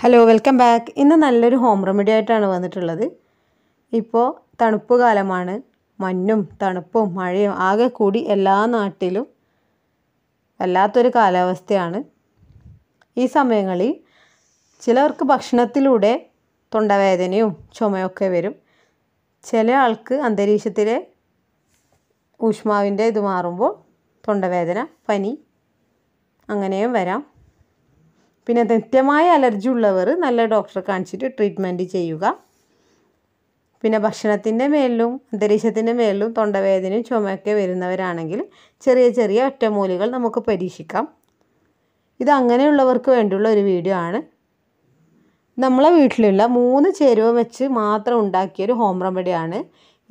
hello welcome back ഇന്ന് നല്ലൊരു home remedy ആയിട്ടാണ് വന്നിട്ടുള്ളത് ഇപ്പോൾ തണുപ്പ് കാലമാണ് മഞ്ഞും തണുപ്പും മഴയും ആകെ കൂടി എല്ലാ നാട്ടിലും വല്ലാത്തൊരു കാലാവസ്ഥയാണ് ഈ സമയങ്ങളിൽ ചിലർക്ക് ഭക്ഷണത്തിലൂടെ തൊണ്ടവേദനയും ചുമയൊക്കെ വരും ചില ആൾക്ക് അന്തരീക്ഷത്തിലെ ഊഷ്മാവിൻ്റെ ഇത് മാറുമ്പോൾ തൊണ്ടവേദന പനി അങ്ങനെയും വരാം പിന്നെ നിത്യമായ അലർജി ഉള്ളവർ നല്ല ഡോക്ടറെ കാണിച്ചിട്ട് ട്രീറ്റ്മെൻറ്റ് ചെയ്യുക പിന്നെ ഭക്ഷണത്തിൻ്റെ മേലിലും അന്തരീക്ഷത്തിൻ്റെ മേലിലും തൊണ്ടവേദനയും ചുമയൊക്കെ വരുന്നവരാണെങ്കിൽ ചെറിയ ചെറിയ ഒറ്റമൂലികൾ നമുക്ക് പരീക്ഷിക്കാം ഇത് അങ്ങനെയുള്ളവർക്ക് വേണ്ടിയുള്ള ഒരു വീഡിയോ ആണ് നമ്മളെ വീട്ടിലുള്ള മൂന്ന് ചേരുവ വെച്ച് മാത്രം ഉണ്ടാക്കിയൊരു ഹോം റെമഡിയാണ്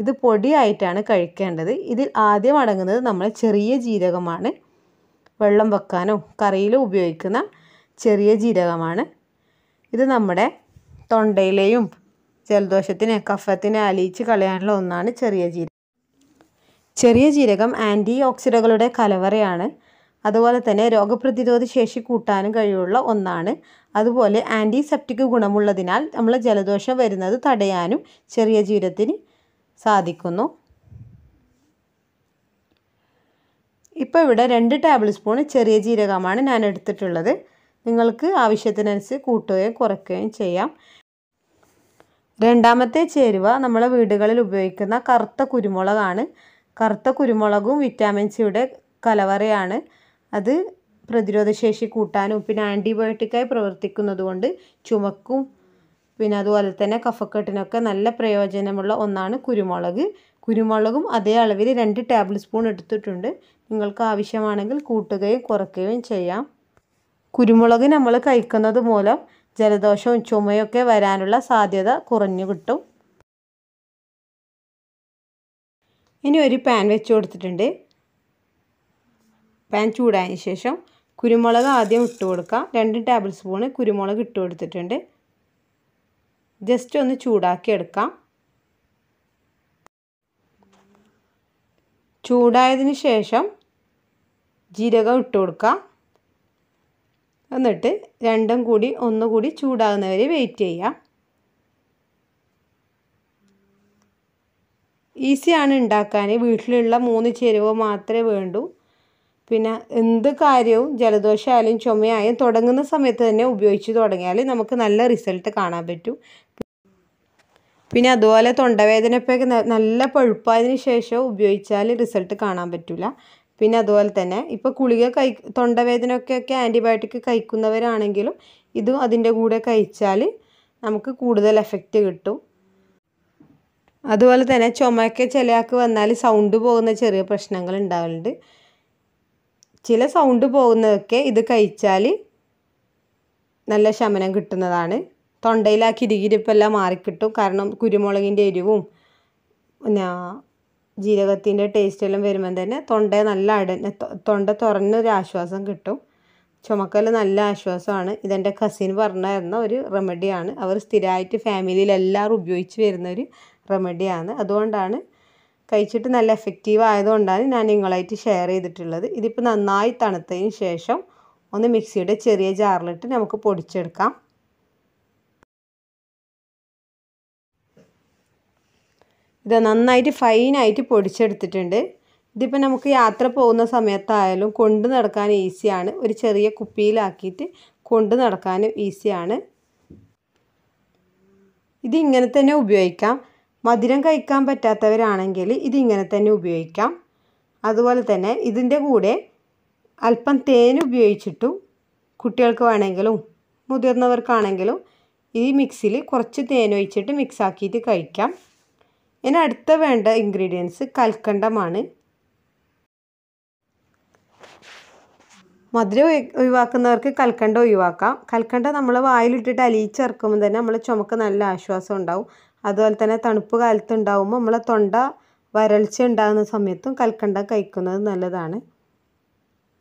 ഇത് പൊടിയായിട്ടാണ് കഴിക്കേണ്ടത് ഇതിൽ ആദ്യം അടങ്ങുന്നത് നമ്മളെ ചെറിയ ജീരകമാണ് വെള്ളം വെക്കാനോ കറിയിലോ ഉപയോഗിക്കുന്ന ചെറിയ ജീരകമാണ് ഇത് നമ്മുടെ തൊണ്ടയിലെയും ജലദോഷത്തിന് കഫത്തിന് അലിയിച്ച് കളയാനുള്ള ഒന്നാണ് ചെറിയ ജീരകം ചെറിയ ജീരകം ആൻറ്റി ഓക്സിഡുകളുടെ കലവറയാണ് അതുപോലെ തന്നെ രോഗപ്രതിരോധ ശേഷി കൂട്ടാനും കഴിവുള്ള ഒന്നാണ് അതുപോലെ ആൻറ്റിസെപ്റ്റിക് ഗുണമുള്ളതിനാൽ നമ്മൾ ജലദോഷം വരുന്നത് തടയാനും ചെറിയ ജീരത്തിന് സാധിക്കുന്നു ഇപ്പോൾ ഇവിടെ രണ്ട് ടേബിൾ സ്പൂൺ ചെറിയ ജീരകമാണ് ഞാൻ എടുത്തിട്ടുള്ളത് നിങ്ങൾക്ക് ആവശ്യത്തിനനുസരിച്ച് കൂട്ടുകയും കുറയ്ക്കുകയും ചെയ്യാം രണ്ടാമത്തെ ചേരുവ നമ്മളെ വീടുകളിൽ ഉപയോഗിക്കുന്ന കറുത്ത കുരുമുളകാണ് കറുത്ത കുരുമുളകും വിറ്റാമിൻ സിയുടെ കലവറയാണ് അത് പ്രതിരോധശേഷി കൂട്ടാനും പിന്നെ ആൻറ്റിബയോട്ടിക്കായി പ്രവർത്തിക്കുന്നതുകൊണ്ട് ചുമക്കും പിന്നെ അതുപോലെ തന്നെ കഫക്കെട്ടിനൊക്കെ നല്ല പ്രയോജനമുള്ള ഒന്നാണ് കുരുമുളക് കുരുമുളകും അതേ അളവിൽ രണ്ട് ടേബിൾ സ്പൂൺ എടുത്തിട്ടുണ്ട് നിങ്ങൾക്ക് ആവശ്യമാണെങ്കിൽ കൂട്ടുകയും കുറയ്ക്കുകയും ചെയ്യാം കുരുമുളക് നമ്മൾ കഴിക്കുന്നത് മൂലം ജലദോഷവും ചുമയൊക്കെ വരാനുള്ള സാധ്യത കുറഞ്ഞു കിട്ടും ഇനി ഒരു പാൻ വെച്ച് കൊടുത്തിട്ടുണ്ട് പാൻ ചൂടായതിന് ശേഷം കുരുമുളക് ആദ്യം ഇട്ട് കൊടുക്കാം രണ്ട് ടേബിൾ സ്പൂണ് കുരുമുളക് ഇട്ട് കൊടുത്തിട്ടുണ്ട് ജസ്റ്റ് ഒന്ന് ചൂടാക്കി എടുക്കാം ചൂടായതിന് ശേഷം ജീരകം ഇട്ട് കൊടുക്കാം എന്നിട്ട് രണ്ടും കൂടി ഒന്നുകൂടി ചൂടാകുന്നവരെ വെയിറ്റ് ചെയ്യാം ഈസിയാണ് ഉണ്ടാക്കാൻ വീട്ടിലുള്ള മൂന്ന് ചേരുവ മാത്രമേ വേണ്ടൂ പിന്നെ എന്ത് കാര്യവും ജലദോഷമായാലും ചുമയായാലും തുടങ്ങുന്ന സമയത്ത് തന്നെ ഉപയോഗിച്ച് തുടങ്ങിയാൽ നമുക്ക് നല്ല റിസൾട്ട് കാണാൻ പറ്റും പിന്നെ അതുപോലെ തൊണ്ടവേദന നല്ല പഴുപ്പായതിന് ശേഷം ഉപയോഗിച്ചാൽ റിസൾട്ട് കാണാൻ പറ്റില്ല പിന്നെ അതുപോലെ തന്നെ ഇപ്പോൾ ഗുളിക കഴി തൊണ്ടവേദനയ്ക്കൊക്കെ ആൻറ്റിബയോട്ടിക് കഴിക്കുന്നവരാണെങ്കിലും ഇതും അതിൻ്റെ കൂടെ കഴിച്ചാൽ നമുക്ക് കൂടുതൽ എഫക്റ്റ് കിട്ടും അതുപോലെ തന്നെ ചുമയൊക്കെ ചിലയാൾക്ക് വന്നാൽ സൗണ്ട് പോകുന്ന ചെറിയ പ്രശ്നങ്ങൾ ഉണ്ടാവലുണ്ട് ചില സൗണ്ട് പോകുന്നതൊക്കെ ഇത് കഴിച്ചാൽ നല്ല ശമനം കിട്ടുന്നതാണ് തൊണ്ടയിലാക്കി ഇരികിരിപ്പെല്ലാം മാറിക്കിട്ടും കാരണം കുരുമുളകിൻ്റെ എരിവും പിന്നെ ജീരകത്തിൻ്റെ ടേസ്റ്റെല്ലാം വരുമ്പം തന്നെ തൊണ്ട നല്ല അട തൊണ്ട തുറന്നൊരു ആശ്വാസം കിട്ടും ചുമക്കൽ നല്ല ആശ്വാസമാണ് ഇതെൻ്റെ കസിൻ പറഞ്ഞു ഒരു റെമഡിയാണ് അവർ സ്ഥിരമായിട്ട് ഫാമിലിയിൽ എല്ലാവരും ഉപയോഗിച്ച് വരുന്ന ഒരു റെമഡിയാണ് അതുകൊണ്ടാണ് കഴിച്ചിട്ട് നല്ല എഫക്റ്റീവ് ആയതുകൊണ്ടാണ് ഞാൻ നിങ്ങളായിട്ട് ഷെയർ ചെയ്തിട്ടുള്ളത് ഇതിപ്പോൾ നന്നായി തണുത്തതിന് ശേഷം ഒന്ന് മിക്സിയുടെ ചെറിയ ജാറിലിട്ട് നമുക്ക് പൊടിച്ചെടുക്കാം ഇത് നന്നായിട്ട് ഫൈനായിട്ട് പൊടിച്ചെടുത്തിട്ടുണ്ട് ഇതിപ്പോൾ നമുക്ക് യാത്ര പോകുന്ന സമയത്തായാലും കൊണ്ട് നടക്കാൻ ഈസിയാണ് ഒരു ചെറിയ കുപ്പിയിലാക്കിയിട്ട് കൊണ്ട് നടക്കാനും ഈസിയാണ് ഇതിങ്ങനെ തന്നെ ഉപയോഗിക്കാം മധുരം കഴിക്കാൻ പറ്റാത്തവരാണെങ്കിൽ ഇതിങ്ങനെ തന്നെ ഉപയോഗിക്കാം അതുപോലെ തന്നെ ഇതിൻ്റെ കൂടെ അല്പം തേൻ ഉപയോഗിച്ചിട്ടും കുട്ടികൾക്ക് വേണമെങ്കിലും മുതിർന്നവർക്കാണെങ്കിലും ഈ മിക്സിയിൽ കുറച്ച് തേൻ ഒഴിച്ചിട്ട് മിക്സാക്കിയിട്ട് കഴിക്കാം ഇനി അടുത്ത വേണ്ട ഇൻഗ്രീഡിയൻസ് കൽക്കണ്ടമാണ് മധുരം ഒഴിവാക്കുന്നവർക്ക് കൽക്കണ്ടം ഒഴിവാക്കാം കൽക്കണ്ടം നമ്മൾ വായിലിട്ടിട്ട് അലിയിച്ചിറക്കുമ്പോൾ തന്നെ നമ്മൾ ചുമക്ക് നല്ല ആശ്വാസം ഉണ്ടാവും അതുപോലെ തന്നെ തണുപ്പ് കാലത്ത് ഉണ്ടാവുമ്പോൾ നമ്മളെ തൊണ്ട വരൾച്ച ഉണ്ടാകുന്ന സമയത്തും കൽക്കണ്ടം കഴിക്കുന്നത് നല്ലതാണ്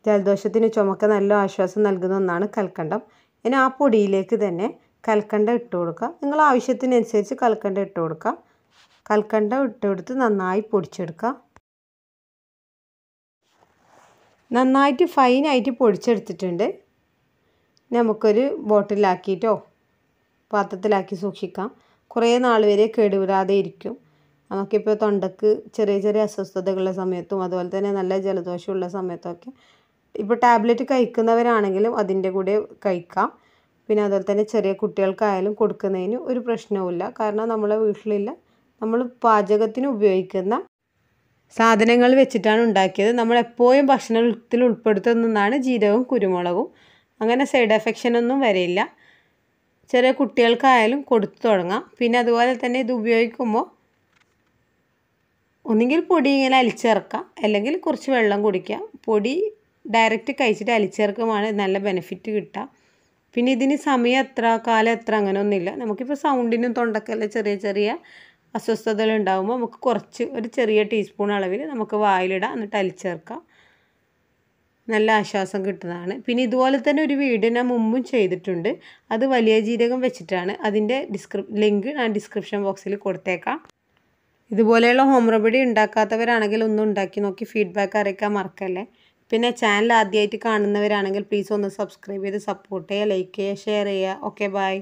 ജലദോഷത്തിന് ചുമക്ക് നല്ല ആശ്വാസം നൽകുന്ന ഒന്നാണ് കൽക്കണ്ടം ഇനി ആ പൊടിയിലേക്ക് തന്നെ കൽക്കണ്ടം ഇട്ട് കൊടുക്കുക നിങ്ങൾ ആവശ്യത്തിനനുസരിച്ച് കൽക്കണ്ടം ഇട്ട് കൊടുക്കുക കൽക്കണ്ട ഇട്ടെടുത്ത് നന്നായി പൊടിച്ചെടുക്കാം നന്നായിട്ട് ഫൈനായിട്ട് പൊടിച്ചെടുത്തിട്ടുണ്ട് നമുക്കൊരു ബോട്ടിലാക്കിയിട്ടോ പാത്രത്തിലാക്കി സൂക്ഷിക്കാം കുറേ നാൾ വരെ കേടുവിടാതെ ഇരിക്കും നമുക്കിപ്പോൾ തൊണ്ടക്ക് ചെറിയ ചെറിയ അസ്വസ്ഥതകളുള്ള സമയത്തും അതുപോലെ തന്നെ നല്ല ജലദോഷമുള്ള സമയത്തൊക്കെ ഇപ്പോൾ ടാബ്ലറ്റ് കഴിക്കുന്നവരാണെങ്കിലും അതിൻ്റെ കൂടെ കഴിക്കാം പിന്നെ അതുപോലെ തന്നെ ചെറിയ കുട്ടികൾക്കായാലും കൊടുക്കുന്നതിന് ഒരു പ്രശ്നവുമില്ല കാരണം നമ്മളെ വീട്ടിലില്ല നമ്മൾ പാചകത്തിന് ഉപയോഗിക്കുന്ന സാധനങ്ങൾ വെച്ചിട്ടാണ് ഉണ്ടാക്കിയത് നമ്മൾ എപ്പോഴും ഭക്ഷണത്തിൽ ഉൾപ്പെടുത്തുന്നതാണ് ജീരകവും കുരുമുളകും അങ്ങനെ സൈഡ് എഫക്ഷൻ ഒന്നും വരില്ല ചെറിയ കുട്ടികൾക്കായാലും കൊടുത്തു തുടങ്ങാം പിന്നെ അതുപോലെ തന്നെ ഇത് ഉപയോഗിക്കുമ്പോൾ ഒന്നുകിൽ പൊടി ഇങ്ങനെ അലിച്ചേർക്കാം അല്ലെങ്കിൽ കുറച്ച് വെള്ളം കുടിക്കുക പൊടി ഡയറക്റ്റ് കഴിച്ചിട്ട് അലിച്ചേർക്കുമാണ് നല്ല ബെനിഫിറ്റ് കിട്ടുക പിന്നെ ഇതിന് സമയം എത്ര കാലം എത്ര അങ്ങനെയൊന്നുമില്ല നമുക്കിപ്പോൾ സൗണ്ടിനും തൊണ്ടക്കല്ല ചെറിയ ചെറിയ അസ്വസ്ഥതകൾ ഉണ്ടാകുമ്പോൾ നമുക്ക് കുറച്ച് ഒരു ചെറിയ ടീസ്പൂൺ അളവിൽ നമുക്ക് വായിലിടാം എന്നിട്ട് അലിച്ചേർക്കാം നല്ല ആശ്വാസം കിട്ടുന്നതാണ് പിന്നെ ഇതുപോലെ തന്നെ ഒരു വീഡിയോ ഞാൻ മുമ്പും ചെയ്തിട്ടുണ്ട് അത് വലിയ ജീരകം വെച്ചിട്ടാണ് അതിൻ്റെ ഡിസ്ക്രിപ് ലിങ്ക് ഞാൻ ഡിസ്ക്രിപ്ഷൻ ബോക്സിൽ കൊടുത്തേക്കാം ഇതുപോലെയുള്ള ഹോം റെമഡി ഉണ്ടാക്കാത്തവരാണെങ്കിൽ ഒന്ന് ഉണ്ടാക്കി നോക്കി ഫീഡ്ബാക്ക് അറിയിക്കാൻ മറക്കല്ലേ പിന്നെ ചാനൽ ആദ്യമായിട്ട് കാണുന്നവരാണെങ്കിൽ പ്ലീസ് ഒന്ന് സബ്സ്ക്രൈബ് ചെയ്ത് സപ്പോർട്ട് ചെയ്യുക ലൈക്ക് ചെയ്യുക ഷെയർ ചെയ്യുക ഓക്കെ ബൈ